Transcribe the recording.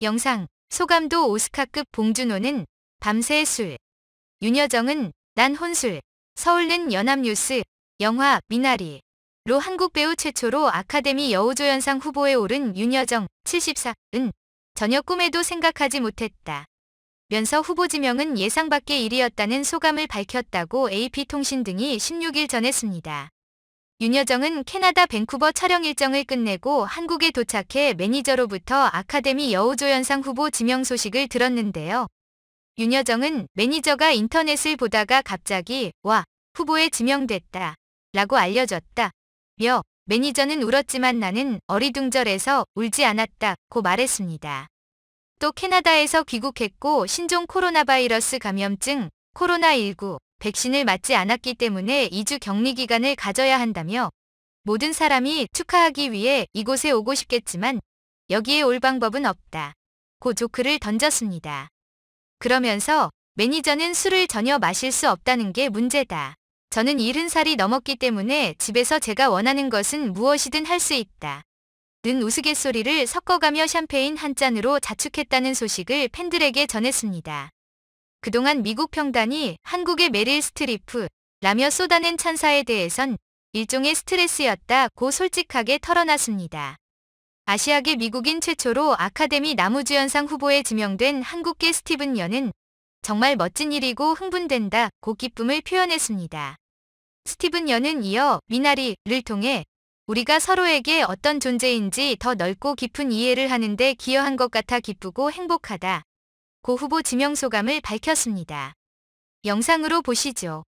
영상 소감도 오스카급 봉준호는 밤새 술 윤여정은 난 혼술 서울는 연합뉴스 영화 미나리 로 한국 배우 최초로 아카데미 여우조연상 후보에 오른 윤여정 74은 전혀 꿈에도 생각하지 못했다. 면서 후보 지명은 예상 밖의 일이었다는 소감을 밝혔다고 AP통신 등이 16일 전했습니다. 윤여정은 캐나다 밴쿠버 촬영 일정을 끝내고 한국에 도착해 매니저로부터 아카데미 여우조연상 후보 지명 소식을 들었는데요. 윤여정은 매니저가 인터넷을 보다가 갑자기 와 후보에 지명됐다 라고 알려졌다며 매니저는 울었지만 나는 어리둥절해서 울지 않았다 고 말했습니다. 또 캐나다에서 귀국했고 신종 코로나 바이러스 감염증 코로나19 백신을 맞지 않았기 때문에 2주 격리 기간을 가져야 한다며 모든 사람이 축하하기 위해 이곳에 오고 싶겠지만 여기에 올 방법은 없다. 고 조크를 던졌습니다. 그러면서 매니저는 술을 전혀 마실 수 없다는 게 문제다. 저는 70살이 넘었기 때문에 집에서 제가 원하는 것은 무엇이든 할 수 있다. 는 우스갯소리를 섞어가며 샴페인 한 잔으로 자축했다는 소식을 팬들에게 전했습니다. 그동안 미국 평단이 한국의 메릴 스트리프 라며 쏟아낸 찬사에 대해선 일종의 스트레스였다고 솔직하게 털어놨습니다. 아시아계 미국인 최초로 아카데미 나무주연상 후보에 지명된 한국계 스티븐 연은 정말 멋진 일이고 흥분된다 고 기쁨을 표현했습니다. 스티븐 연은 이어 미나리를 통해 우리가 서로에게 어떤 존재인지 더 넓고 깊은 이해를 하는데 기여한 것 같아 기쁘고 행복하다 고 후보 지명 소감을 밝혔습니다. 영상으로 보시죠.